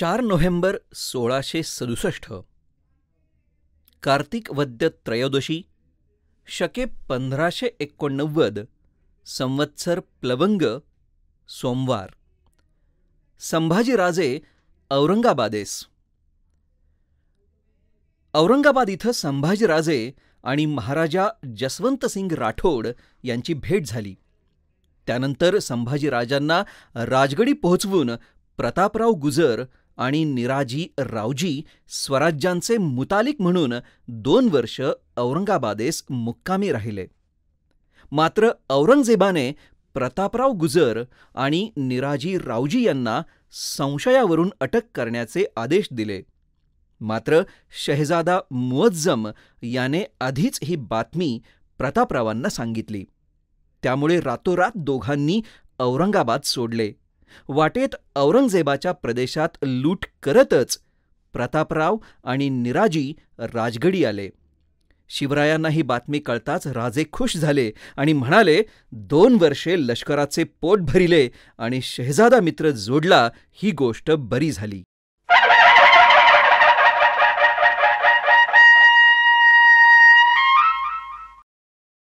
चार नोव्हेंबर सोळाशे सदुसष्ट कार्तिक वद्य त्रयोदशी शके पंधराशे एकोणनव्वद संवत्सर प्लवंग सोमवार संभाजीराजे औरंगाबादेस औरंगाबाद इथं संभाजीराजे आणि महाराजा जसवंतसिंग राठोड यांची भेट झाली त्यानंतर संभाजीराजांना राजगडी पोहोचवून प्रतापराव गुजर आणि निराजी रावजी स्वराज्यांचे मुतालिक म्हणून दोन वर्ष औरंगाबादेस मुक्कामी राहिले मात्र औरंगजेबाने प्रतापराव गुजर आणि निराजी रावजी यांना संशयावरून अटक करण्याचे आदेश दिले मात्र शहजादा मुअज्जम याने आधीच ही बातमी प्रतापरावांना सांगितली त्यामुळे रातोरात दोघांनी औरंगाबाद सोडले वाटेत औरंगजेबाच्या प्रदेशात लूट करतच प्रतापराव आणि निराजी राजगडी आले शिवरायांना ही बातमी कळताच राजे खुश झाले आणि म्हणाले दोन वर्षे लष्कराचे पोट भरिले आणि शहजादा मित्र जोडला ही गोष्ट बरी झाली